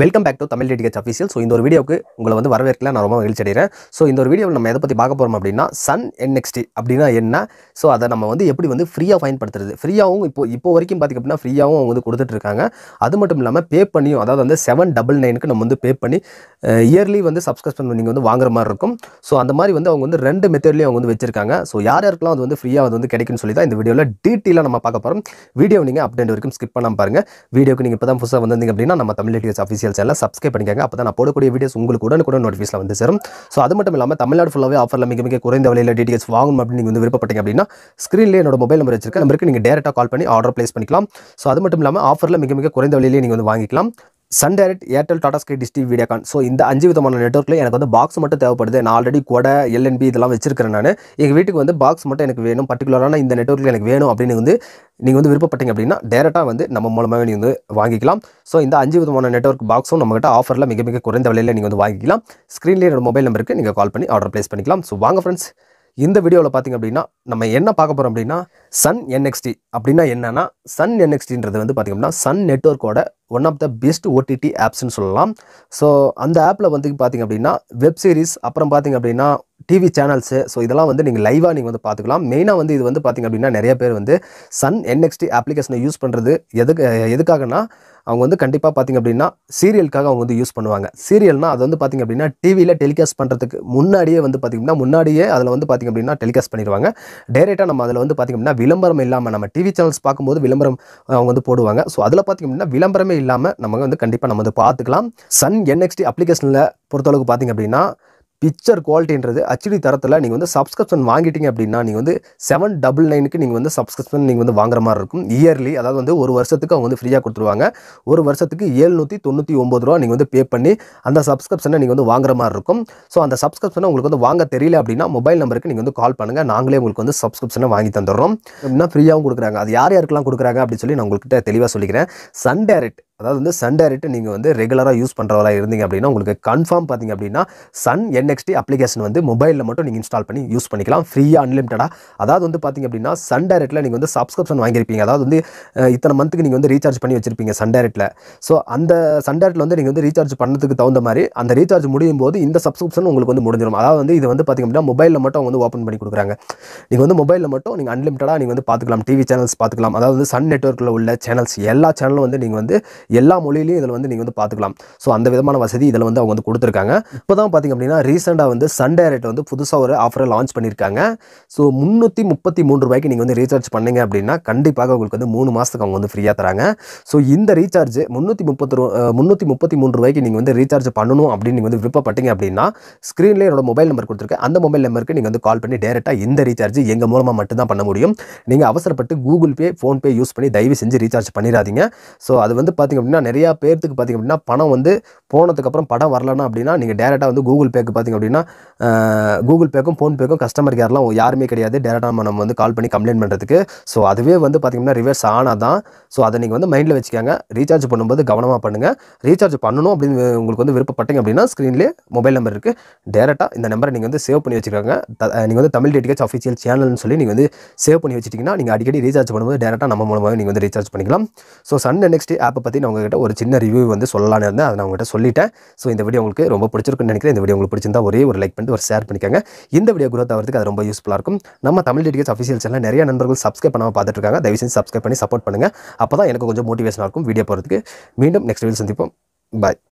welcome back to Tamil DTH official so இந்த ஒரு வீடியோக்கு உங்களை வந்து வரவேற்கல நான் ரொம்ப மகிழ்ச்சி அடைகிறேன் ஸோ இந்த ஒரு வீடியோவில் நம்ம எதை பற்றி பார்க்க போகிறோம் அப்படின்னா சன் என்எக்ஸ்டி அப்படின்னா என்ன ஸோ அதை நம்ம வந்து எப்படி வந்து ஃப்ரீயாக பயன்படுத்துறது ஃப்ரீயாகவும் இப்போ இப்போ வரைக்கும் பார்த்திங்க அப்படின்னா ஃப்ரீயாகவும் வந்து வந்து கொடுத்துட்ருக்காங்க அது மட்டும் இல்லாமல் பே பண்ணியும் அதாவது வந்து செவன் டபுள் நைனுக்கு நம்ம வந்து பே பண்ணி இயர்லி வந்து சப்ஸ்கிரிப்ஷன் நீங்கள் வந்து வாங்குற மாதிரி இருக்கும் ஸோ அந்த மாதிரி வந்து அவங்க வந்து ரெண்டு மெத்தட்லேயும் அவங்க வந்து வச்சிருக்காங்க ஸோ யார் யாருக்கெல்லாம் அது வந்து ஃப்ரீயாக அது வந்து கிடைக்கும்னு சொல்லி தான் இந்த வீடியோவில் டீட்டெயிலாக நம்ம பார்க்க போகிறோம் வீடியோ நீங்கள் அப்டேட் வரைக்கும் ஸ்கிப் பண்ணாமல் பாருங்கள் வீடியோக்கு நீங்கள் இப்போ தான் புதுசாக வந்திருந்தீங்க அப்படின்னா நம்ம Tamil DTH office official channel subscribe பண்ணிக்கங்க அப்போ தான் நான் போடக்கூடிய வீடியோஸ் உங்களுக்கு உடனுக்குடன் நோட்டிஃபிகேஷன் வந்து சேரும் ஸோ அது மட்டும் இல்லாமல் தமிழ்நாடு ஃபுல்லாகவே ஆஃபரில் மிக மிக குறைந்த விலையில் டீடெயில்ஸ் வாங்கணும் அப்படின்னு நீங்கள் வந்து விருப்பப்பட்டீங்க அப்படின்னா ஸ்க்ரீன்லேயே என்னோட மொபைல் நம்பர் வச்சிருக்கேன் நம்பருக்கு நீங்கள் டேரெக்டாக கால் பண்ணி ஆர்டர் ப்ளேஸ் பண்ணிக்கலாம் ஸோ அது மட்டும் இல்லாமல் ஆஃபரில் மிக மிக குறைந்த விலையிலேயே நீங்கள் வந்து வாங்கிக்கலாம் Sun Direct Airtel Tata Sky Dish TV Videocon so இந்த அஞ்சு விதமான நெட்ஒர்க்கில் எனக்கு வந்து பாக்ஸ் மட்டும் தேவைப்படுது நான் ஆல்ரெடி கொடை எல்என்பி இதெல்லாம் வச்சிருக்கிறேன் நான் எங்கள் வீட்டுக்கு வந்து பாக்ஸ் மட்டும் எனக்கு வேணும் பர்டிகுலரான இந்த நெட்ஒர்க்கில் எனக்கு வேணும் அப்படின்னு வந்து நீங்கள் வந்து விருப்பப்பட்டீங்க அப்படின்னா டேரெக்டாக வந்து நம்ம மூலமாகவே நீங்கள் வந்து வாங்கிக்கலாம் ஸோ இந்த அஞ்சு விதமான நெட்ஒர்க் பாக்ஸும் நம்மகிட்ட ஆஃபரில் மிக மிக குறைந்த விலையில் நீங்கள் வந்து வாங்கிக்கலாம் ஸ்க்ரீன்லேயே என்னோட மொபைல் நம்பருக்கு நீங்கள் கால் பண்ணி ஆர்டர் ப்ளேஸ் பண்ணிக்கலாம் ஸோ வாங்க ஃப்ரெண்ட்ஸ் இந்த வீடியோவில் பார்த்திங்க அப்படின்னா நம்ம என்ன பார்க்க போகிறோம் அப்படின்னா சன் என்எக்ஸ்டி அப்படின்னா என்னென்னா சன் என்எக்ஸ்டின்றது வந்து பார்த்திங்க அப்படின்னா சன் நெட்ஒர்க்கோட one of the best OTT ஆப்ஸ்ன்னு சொல்லலாம் ஸோ அந்த ஆப்பில் வந்து பார்த்திங்க அப்படின்னா வெப் சீரிஸ் அப்புறம் பார்த்திங்க அப்படின்னா டிவி சேனல்ஸு ஸோ இதெல்லாம் வந்து நீங்கள் லைவாக நீங்கள் வந்து பார்த்துக்கலாம் மெயினாக வந்து இது வந்து பார்த்திங்க அப்படின்னா நிறைய பேர் வந்து சன் என்எக்ஸ்டி அப்ளிகேஷனை யூஸ் பண்ணுறது எதுக்கு எதுக்காகனா அவங்க வந்து கண்டிப்பாக பார்த்திங்க அப்படின்னா சீரியலுக்காக அவங்க வந்து யூஸ் பண்ணுவாங்க சீரியல்னால் அது வந்து பார்த்திங்க அப்படின்னா டிவியில் டெலிகாஸ்ட் பண்ணுறதுக்கு முன்னாடியே வந்து பார்த்திங்கன்னா முன்னாடியே அதில் வந்து பார்த்திங்க அப்படின்னா டெலிகாஸ்ட் பண்ணிடுவாங்க டேரெக்டாக நம்ம அதில் வந்து பார்த்திங்க அப்படின்னா விளம்பரம் இல்லாமல் நம்ம டிவி சேனல்ஸ் பார்க்கும்போது விளம்பரம் அவங்க வந்து போடுவாங்க ஸோ அதில் பார்த்திங்க அப்படின்னா விளம்பரமே இல்லாமல் நம்ம வந்து கண்டிப்பாக நம்ம வந்து பார்த்துக்கலாம் சன் என்எக்ஸ்டி அப்ளிகேஷனில் பொறுத்தளவுக்கு பார்த்தீங்க அப்படின்னா பிக்சர் குவாலிட்டின்றது ஹச்டி தரத்தில் நீங்கள் வந்து சப்ஸ்கிரிப்ஷன் வாங்கிட்டீங்க அப்படின்னா நீங்கள் வந்து செவன் டபுள் நைனுக்கு நீங்கள் வந்து சப்ஸ்கிரிப்ஷன் நீங்கள் வந்து வாங்குற மாதிரி இருக்கும் இயர்லி அதாவது வந்து ஒரு வருஷத்துக்கு அவங்க வந்து ஃப்ரீயாக கொடுத்துருவாங்க ஒரு வருஷத்துக்கு ஏழ்நூற்றி தொண்ணூற்றி ஒம்பது ரூபா நீங்கள் வந்து பே பண்ணி அந்த சப்ஸ்கிரிப்ஷனை நீங்கள் வந்து வாங்குற மாதிரி இருக்கும் ஸோ அந்த சப்ஸ்கிரிப்ஷனை உங்களுக்கு வந்து வாங்க தெரியல அப்படின்னா மொபைல் நம்பருக்கு நீங்கள் வந்து கால் பண்ணுங்கள் நாங்களே உங்களுக்கு வந்து சப்ஸ்கிரிப்ஷனை வாங்கி தந்துடுறோம் என்ன ஃப்ரீயாகவும் கொடுக்குறாங்க அது யார் யாருக்கெல்லாம் கொடுக்குறாங்க அப்படின்னு சொல்லி நான் உங்கள்கிட்ட தெளிவாக சொல்லிக்கிறேன் சன் டேரக்ட் அதாவது வந்து சன் டைரக்ட் நீங்கள் வந்து ரெகுலராக யூஸ் பண்ணுறவராக இருந்தீங்க அப்படின்னா உங்களுக்கு கன்ஃபார்ம் பார்த்தீங்க அப்படின்னா சன் என்எக்ஸ்டி அப்ளிகேஷன் வந்து மொபைலில் மட்டும் நீங்கள் இன்ஸ்டால் பண்ணி யூஸ் பண்ணிக்கலாம் ஃப்ரீயாக அன்லிமிட்டடாக அதாவது வந்து பார்த்திங்க அப்படின்னா சன் டைரக்டில் நீங்கள் வந்து சப்ஸ்கிரிப்ஷன் வாங்கியிருப்பீங்க அதாவது வந்து இத்தனை மந்த்துக்கு நீங்கள் வந்து ரீசார்ஜ் பண்ணி வச்சிருப்பீங்க சன் டைரக்டில் ஸோ அந்த சன் டைரக்டில் வந்து நீங்கள் வந்து ரீசார்ஜ் பண்ணதுக்கு தகுந்த மாதிரி அந்த ரீசார்ஜ் முடியும் போது இந்த சப்ஸ்கிரிப்ஷன் உங்களுக்கு வந்து முடிஞ்சிடும் அதாவது வந்து இது வந்து பார்த்திங்க அப்படின்னா மொபைலில் மட்டும் வந்து ஓப்பன் பண்ணி கொடுக்குறாங்க நீங்கள் வந்து மொபைலில் மட்டும் நீங்கள் அன்லிமிட்டடாக நீங்கள் வந்து பார்த்துக்கலாம் டிவி சேனல்ஸ் பார்த்துக்கலாம் அதாவது சன் நெட்ஒர்க்கில் உள்ள சேனல்ஸ் எல்லா சேனலும் வந்து நீங்கள் வந்து எல்லா மொழியிலையும் இதில் வந்து நீங்கள் வந்து பார்த்துக்கலாம் ஸோ அந்த விதமான வசதி இதில் வந்து அவங்க வந்து கொடுத்துருக்காங்க இப்போ தான் பார்த்திங்க அப்படின்னா ரீசெண்டாக வந்து சன் டைரக்ட் வந்து புதுசாக ஒரு ஆஃபரை லான்ச் பண்ணியிருக்காங்க ஸோ முந்நூற்றி முப்பத்தி மூணு ரூபாய்க்கு நீங்கள் வந்து ரீசார்ஜ் பண்ணீங்க அப்படின்னா கண்டிப்பாக உங்களுக்கு வந்து மூணு மாதத்துக்கு அவங்க வந்து ஃப்ரீயாக தராங்க ஸோ இந்த ரீசார்ஜ் முந்நூற்றி முப்பத்தி ரூ முந்நூற்றி முப்பத்தி மூணு ரூபாய்க்கு நீங்கள் வந்து ரீசார்ஜ் பண்ணணும் அப்படின்னு நீங்கள் வந்து விருப்பப்பட்டீங்க அப்படின்னா ஸ்க்ரீனில் என்னோட மொபைல் நம்பர் கொடுத்துருக்கேன் அந்த மொபைல் நம்பருக்கு நீங்கள் வந்து கால் பண்ணி டேரெக்டாக இந்த ரீசார்ஜ் எங்கள் மூலமாக மட்டும்தான் பண்ண முடியும் நீங்கள் அவசரப்பட்டு கூகுள் பே ஃபோன்பே யூஸ் பண்ணி தயவு செஞ்சு ரீசார்ஜ் பண்ணிடாதீங்க ஸோ அது வந்து பார்த்திங்க அப்படின்னா நிறையா பேர்த்துக்கு பார்த்திங்க அப்படின்னா பணம் வந்து போனதுக்கப்புறம் படம் வரலன்னா அப்படின்னா நீங்கள் டேரெக்டாக வந்து கூகுள் பேக்கு பார்த்திங்க அப்படின்னா கூகுள் பேக்கும் ஃபோன்பேக்கும் கஸ்டமர் கேர்லாம் யாருமே கிடையாது டேரெக்டாக நம்ம வந்து கால் பண்ணி கம்ப்ளைண்ட் பண்ணுறதுக்கு ஸோ அதுவே வந்து பார்த்திங்கன்னா ரிவர்ஸ் ஆனால் தான் ஸோ அதை நீங்கள் வந்து மைண்டில் வச்சுக்கோங்க ரீசார்ஜ் பண்ணும்போது கவனமாக பண்ணுங்கள் ரீசார்ஜ் பண்ணணும் அப்படின்னு உங்களுக்கு வந்து விருப்பப்பட்டீங்க அப்படின்னா ஸ்க்ரீன்லேயே மொபைல் நம்பர் இருக்குது டேரெக்டாக இந்த நம்பரை நீங்கள் வந்து சேவ் பண்ணி வச்சுக்கோங்க நீங்கள் வந்து தமிழ் டிடிஹெச் அஃபிஷியல் சேனல்னு சொல்லி நீங்கள் வந்து சேவ் பண்ணி வச்சுட்டிங்கன்னா நீங்கள் அடிக்கடி ரீசார்ஜ் பண்ணும்போது டேரெக்டாக நம்ம மூலமாக நீங்கள் வந்து ரீசார்ஜ் பண்ணிக்கலாம் ஸோ சன் நெக்ஸ்ட் ஆப்பை பற்றி நான் உங்ககிட்ட ஒரு சின்ன ரிவ்யூ வந்து சொல்லலான்னு இருந்தேன் அதை நான் உங்கள்கிட்ட சொல்லி சொல்லிட்டேன் ஸோ இந்த வீடியோ உங்களுக்கு ரொம்ப பிடிச்சிருக்குன்னு நினைக்கிறேன் இந்த வீடியோ உங்களுக்கு பிடிச்சிருந்தா ஒரே ஒரு லைக் பண்ணிட்டு ஒரு ஷேர் பண்ணிக்கோங்க இந்த வீடியோ குரோத் ஆகிறதுக்கு அது ரொம்ப யூஸ்ஃபுல்லாக இருக்கும் நம்ம தமிழ் டீடிஎஸ் அஃபிஷியல் சேனல் நிறைய நண்பர்கள் சப்ஸ்கிரைப் பண்ணாமல் பார்த்துட்டு இருக்காங்க தயவு செஞ்சு சப்ஸ்கிரைப் பண்ணி சப்போர்ட் பண்ணுங்கள் அப்போ தான் எனக்கு கொஞ்சம் மோட்டிவேஷனாக இருக்கும் வீடியோ போகிறதுக்கு மீண்டும் நெக்ஸ்ட் வீடியோ சந்திப்போம் பாய்